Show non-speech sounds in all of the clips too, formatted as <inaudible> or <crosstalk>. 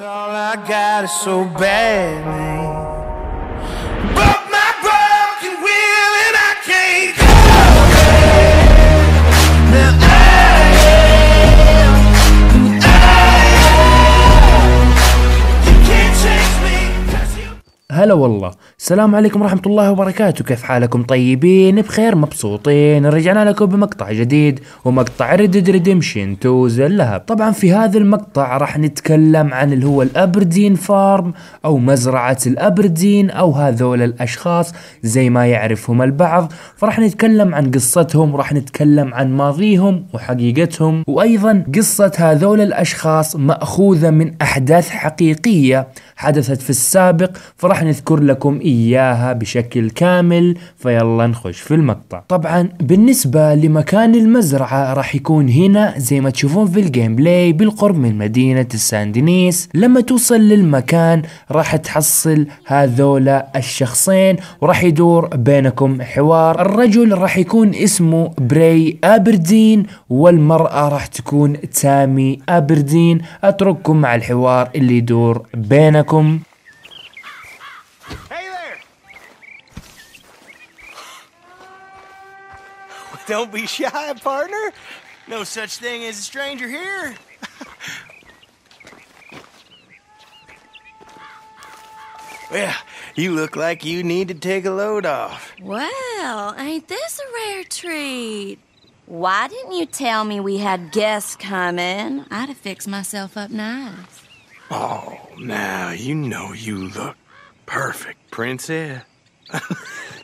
All I got is so man. هلا والله السلام عليكم ورحمة الله وبركاته كيف حالكم طيبين بخير مبسوطين رجعنا لكم بمقطع جديد ومقطع ريدد ريدمشن توز اللهب طبعا في هذا المقطع راح نتكلم عن اللي هو الأبردين فارم أو مزرعة الأبردين أو هذول الأشخاص زي ما يعرفهم البعض فراح نتكلم عن قصتهم وراح نتكلم عن ماضيهم وحقيقتهم وأيضا قصة هذول الأشخاص مأخوذة من أحداث حقيقية حدثت في السابق فراح نذكر لكم إياها بشكل كامل فيلا نخش في المقطع طبعا بالنسبة لمكان المزرعة راح يكون هنا زي ما تشوفون في الجيم بلاي بالقرب من مدينة الساندينيس لما توصل للمكان راح تحصل هذولا الشخصين وراح يدور بينكم حوار الرجل راح يكون اسمه بري أبردين والمرأة راح تكون تامي أبردين أترككم مع الحوار اللي يدور بينكم Don't be shy, partner. No such thing as a stranger here. well, you look like you need to take a load off. Well, ain't this a rare treat? Why didn't you tell me we had guests coming? I'd have fixed myself up nice. Oh, now you know you look perfect, Princess. <laughs>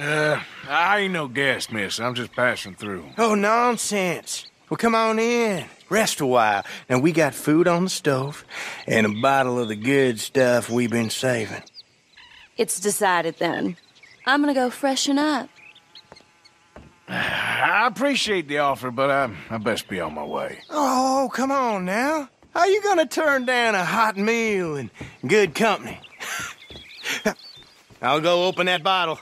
Uh, I ain't no guest, miss. I'm just passing through. Oh, nonsense. Well, come on in. Rest a while. Now, we got food on the stove and a bottle of the good stuff we've been saving. It's decided then. I'm gonna go freshen up. <sighs> I appreciate the offer, but I, I best be on my way. Oh, come on now. How you gonna turn down a hot meal and good company? <laughs> I'll go open that bottle.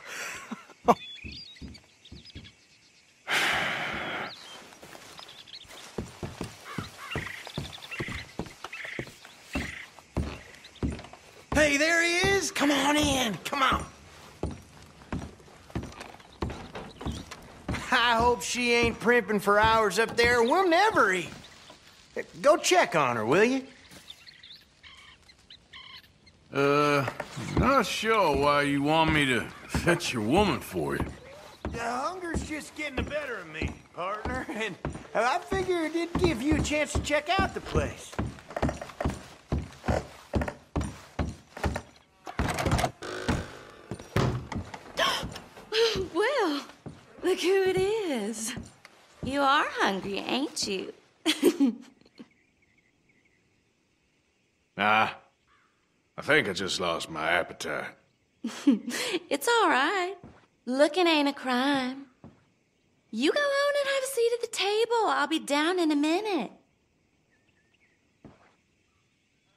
in. Come on. I hope she ain't primping for hours up there. We'll never eat. Go check on her, will you? Uh, not sure why you want me to fetch your woman for you. The hunger's just getting the better of me, partner, and I figured it'd give you a chance to check out the place. Here it is. You are hungry, ain't you? nah. <laughs> I think I just lost my appetite. <laughs> it's all right. Looking ain't a crime. You go on and have a seat at the table. I'll be down in a minute.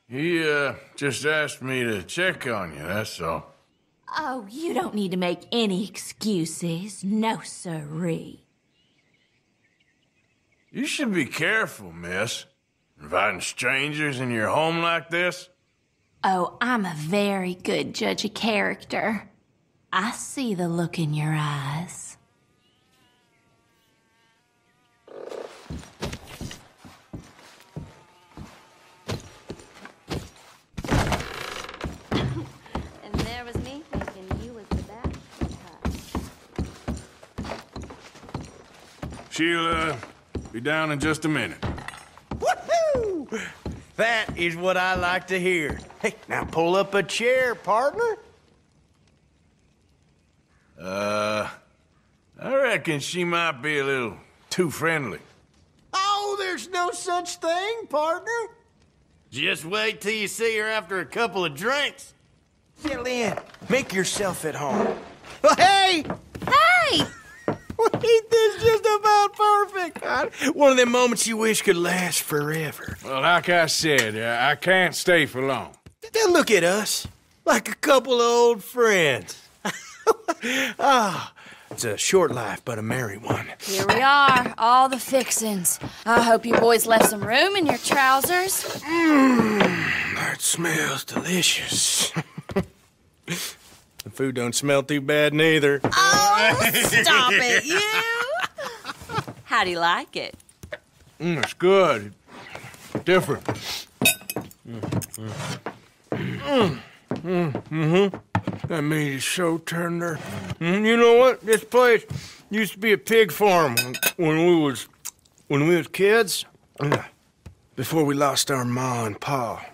He, uh, just asked me to check on you, that's all. Oh, you don't need to make any excuses. No, siree. You should be careful, miss. Inviting strangers in your home like this? Oh, I'm a very good judge of character. I see the look in your eyes. She'll, uh, be down in just a minute. Woohoo! That is what I like to hear. Hey, now pull up a chair, partner. Uh, I reckon she might be a little too friendly. Oh, there's no such thing, partner. Just wait till you see her after a couple of drinks. Fill in. Make yourself at home. Well, hey! Hey! Ain't <laughs> this just one of them moments you wish could last forever. Well, like I said, uh, I can't stay for long. Then look at us, like a couple of old friends. <laughs> Ah, oh, it's a short life, but a merry one. Here we are, all the fixins. I hope you boys left some room in your trousers. Mmm, that smells delicious. <laughs> the food don't smell too bad neither. Oh, stop it, you! How do you like it? Mm, it's good. Different. Mm, mm, mm. mm, mm mm-hmm. That meat is so tender. Mm, you know what? This place used to be a pig farm when we was when we was kids. <clears throat> Before we lost our ma and pa.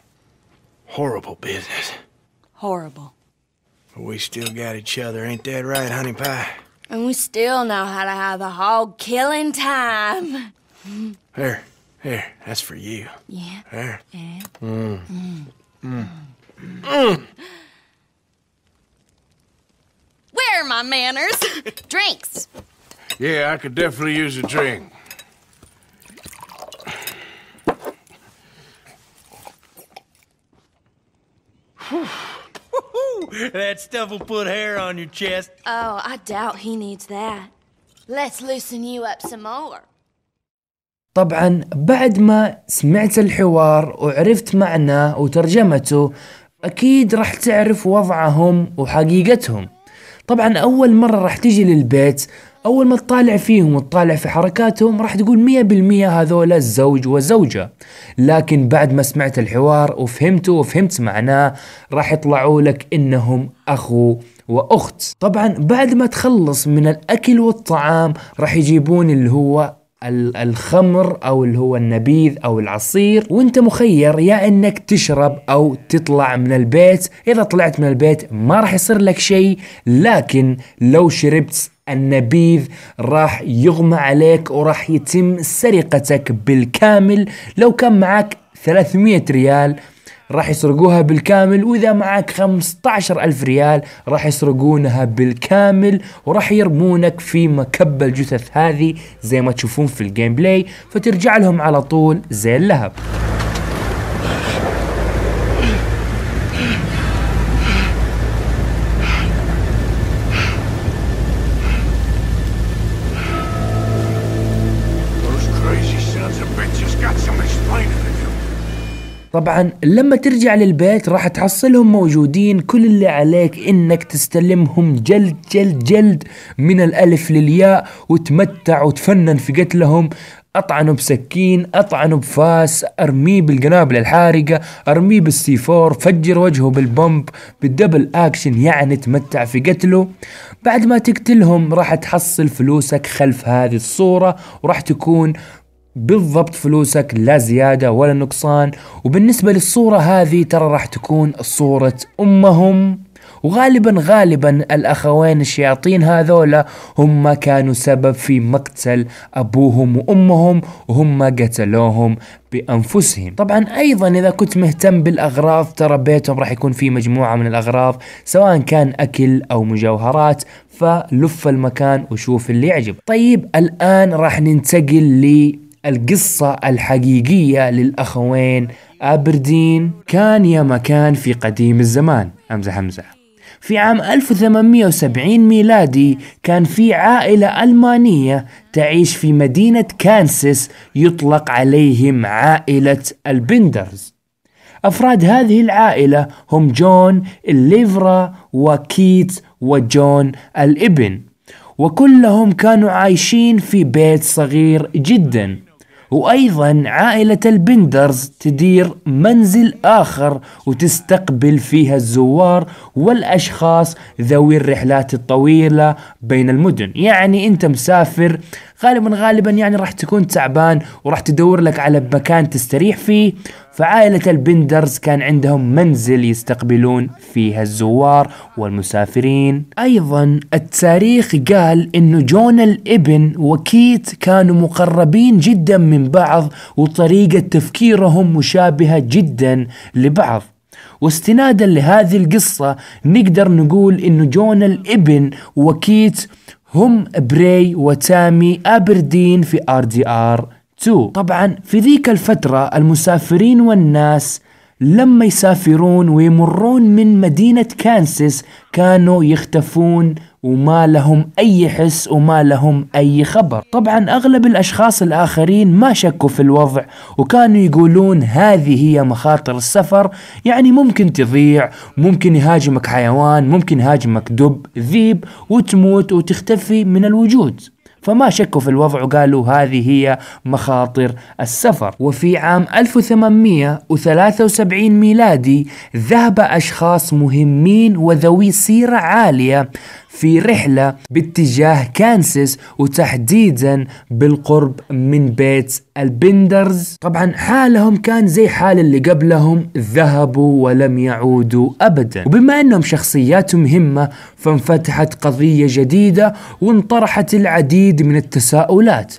Horrible business. Horrible. But we still got each other. Ain't that right, honey pie? And we still know how to have a hog killing time. There, there, that's for you. Yeah. There. Yeah. Mm. Mm. Mm. Mm. Where are my manners? <laughs> Drinks. Yeah, I could definitely use a drink. Whew. that stuff will put hair on your chest. Oh, I doubt he needs that. Let's loosen you up some more. طبعا بعد ما سمعت الحوار وعرفت معناه وترجمته أكيد راح تعرف وضعهم وحقيقتهم طبعا أول مرة راح تجي للبيت اول ما تطالع فيهم وتطالع في حركاتهم راح تقول مية بالمية هذولا الزوج والزوجة لكن بعد ما سمعت الحوار وفهمته وفهمت معناه راح يطلعوا لك انهم اخو واخت طبعا بعد ما تخلص من الاكل والطعام راح يجيبون اللي هو الخمر او اللي هو النبيذ او العصير وانت مخير يا انك تشرب او تطلع من البيت اذا طلعت من البيت ما راح يصير لك شيء لكن لو شربت النبيذ راح يغمى عليك وراح يتم سرقتك بالكامل لو كان معك 300 ريال راح يسرقوها بالكامل وإذا معك 15 ألف ريال راح يسرقونها بالكامل وراح يرمونك في مكب الجثث هذه زي ما تشوفون في الجيم بلاي فترجع لهم على طول زي اللهب طبعا لما ترجع للبيت راح تحصلهم موجودين كل اللي عليك انك تستلمهم جلد جلد جلد من الالف للياء وتمتع وتفنن في قتلهم اطعنه بسكين اطعنه بفاس ارميه بالقنابل الحارقه ارميه بالسي فور فجر وجهه بالبمب بالدبل اكشن يعني تمتع في قتله بعد ما تقتلهم راح تحصل فلوسك خلف هذه الصوره وراح تكون بالضبط فلوسك لا زيادة ولا نقصان وبالنسبة للصورة هذه ترى راح تكون صورة أمهم وغالبا غالبا الأخوين الشياطين هذولا هم كانوا سبب في مقتل أبوهم وأمهم وهم قتلوهم بأنفسهم طبعا أيضا إذا كنت مهتم بالأغراض ترى بيتهم راح يكون في مجموعة من الأغراض سواء كان أكل أو مجوهرات فلف المكان وشوف اللي يعجب طيب الآن راح ننتقل لي القصة الحقيقية للأخوين أبردين كان يا مكان في قديم الزمان أمزح أمزح في عام 1870 ميلادي كان في عائلة ألمانية تعيش في مدينة كانسس يطلق عليهم عائلة البندرز أفراد هذه العائلة هم جون الليفرا وكيت وجون الابن وكلهم كانوا عايشين في بيت صغير جداً وأيضا عائلة البندرز تدير منزل آخر وتستقبل فيها الزوار والأشخاص ذوي الرحلات الطويلة بين المدن يعني أنت مسافر غالبا غالبا يعني راح تكون تعبان وراح تدور لك على مكان تستريح فيه فعائلة البندرز كان عندهم منزل يستقبلون فيه الزوار والمسافرين أيضا التاريخ قال أن جون الابن وكيت كانوا مقربين جدا من بعض وطريقة تفكيرهم مشابهة جدا لبعض واستنادا لهذه القصة نقدر نقول أن جون الابن وكيت هم بري وتامي أبردين في آر دي آر تو طبعا في ذيك الفترة المسافرين والناس لما يسافرون ويمرون من مدينة كانسس كانوا يختفون وما لهم أي حس وما لهم أي خبر طبعا أغلب الأشخاص الآخرين ما شكوا في الوضع وكانوا يقولون هذه هي مخاطر السفر يعني ممكن تضيع ممكن يهاجمك حيوان ممكن يهاجمك دب ذيب وتموت وتختفي من الوجود فما شكوا في الوضع وقالوا هذه هي مخاطر السفر وفي عام 1873 ميلادي ذهب أشخاص مهمين وذوي سيرة عالية في رحلة باتجاه كانسس وتحديدا بالقرب من بيت البندرز طبعا حالهم كان زي حال اللي قبلهم ذهبوا ولم يعودوا أبدا وبما أنهم شخصيات مهمة فانفتحت قضية جديدة وانطرحت العديد العديد من التساؤلات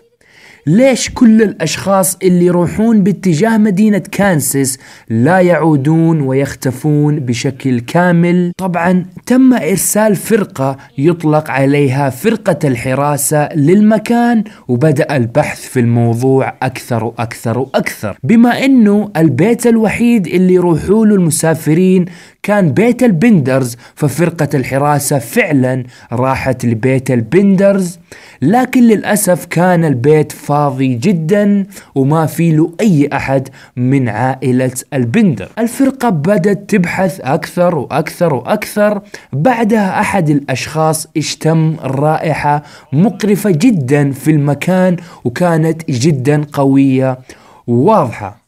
ليش كل الأشخاص اللي يروحون باتجاه مدينة كانسس لا يعودون ويختفون بشكل كامل؟ طبعا تم إرسال فرقة يطلق عليها فرقة الحراسة للمكان وبدأ البحث في الموضوع أكثر وأكثر وأكثر بما أنه البيت الوحيد اللي يروحوا له المسافرين كان بيت البندرز ففرقة الحراسة فعلا راحت لبيت البندرز لكن للأسف كان البيت فاضي جدا وما في له أي أحد من عائلة البندر الفرقة بدت تبحث أكثر وأكثر وأكثر بعدها أحد الأشخاص اشتم رائحة مقرفة جدا في المكان وكانت جدا قوية وواضحة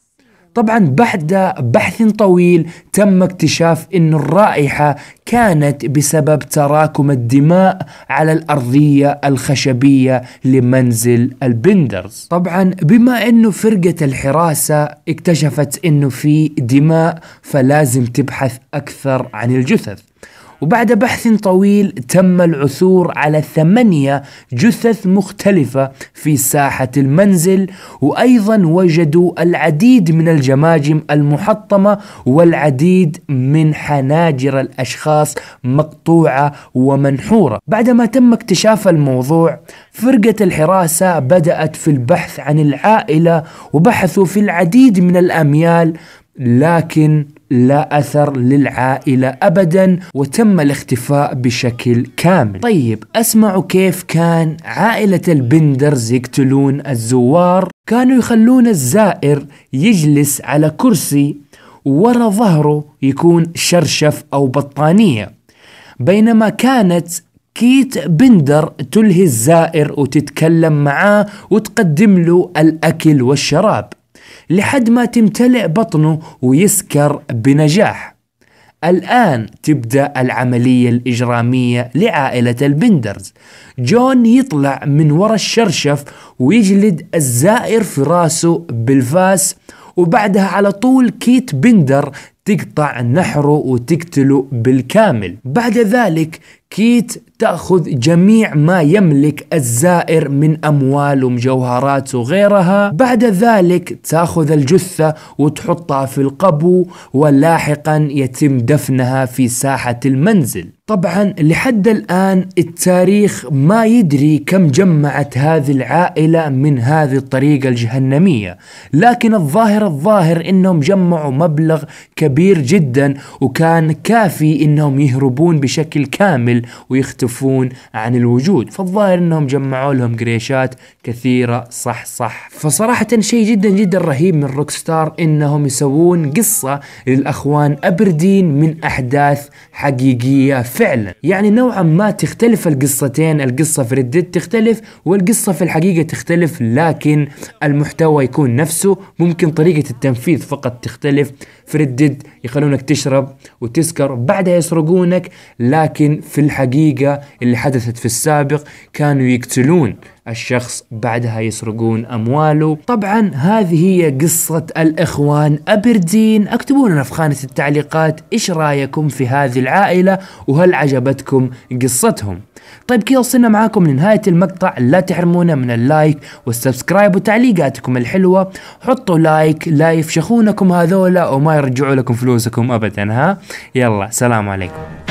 طبعا بعد بحث طويل تم اكتشاف أن الرائحة كانت بسبب تراكم الدماء على الأرضية الخشبية لمنزل البندرز طبعا بما أنه فرقة الحراسة اكتشفت أنه في دماء فلازم تبحث أكثر عن الجثث وبعد بحث طويل تم العثور على ثمانية جثث مختلفة في ساحة المنزل وأيضا وجدوا العديد من الجماجم المحطمة والعديد من حناجر الأشخاص مقطوعة ومنحورة بعدما تم اكتشاف الموضوع فرقة الحراسة بدأت في البحث عن العائلة وبحثوا في العديد من الأميال لكن لا أثر للعائلة أبدا وتم الاختفاء بشكل كامل طيب أسمعوا كيف كان عائلة البندرز يقتلون الزوار كانوا يخلون الزائر يجلس على كرسي ورا ظهره يكون شرشف أو بطانية بينما كانت كيت بندر تلهي الزائر وتتكلم معاه وتقدم له الأكل والشراب لحد ما تمتلئ بطنه ويسكر بنجاح الآن تبدأ العملية الإجرامية لعائلة البندرز جون يطلع من وراء الشرشف ويجلد الزائر في راسه بالفاس وبعدها على طول كيت بندر تقطع نحره وتقتله بالكامل بعد ذلك كيت تأخذ جميع ما يملك الزائر من أموال ومجوهرات وغيرها بعد ذلك تأخذ الجثة وتحطها في القبو ولاحقا يتم دفنها في ساحة المنزل طبعا لحد الآن التاريخ ما يدري كم جمعت هذه العائلة من هذه الطريقة الجهنمية لكن الظاهر الظاهر انهم جمعوا مبلغ كبير جدا وكان كافي انهم يهربون بشكل كامل الظل ويختفون عن الوجود فالظاهر انهم جمعوا لهم قريشات كثيرة صح صح فصراحة شيء جدا جدا رهيب من روكستار انهم يسوون قصة للاخوان ابردين من احداث حقيقية فعلا يعني نوعا ما تختلف القصتين القصة في ردد تختلف والقصة في الحقيقة تختلف لكن المحتوى يكون نفسه ممكن طريقة التنفيذ فقط تختلف فريدد يخلونك تشرب وتسكر بعدها يسرقونك لكن في الحقيقة اللي حدثت في السابق كانوا يقتلون الشخص بعدها يسرقون أمواله طبعا هذه هي قصة الإخوان أبردين اكتبوا لنا في خانة التعليقات إيش رأيكم في هذه العائلة وهل عجبتكم قصتهم طيب كذا وصلنا معاكم لنهاية المقطع لا تحرمونا من اللايك والسبسكرايب وتعليقاتكم الحلوة حطوا لايك لا يفشخونكم هذولا وما يرجعوا لكم فلوسكم أبدا ها يلا سلام عليكم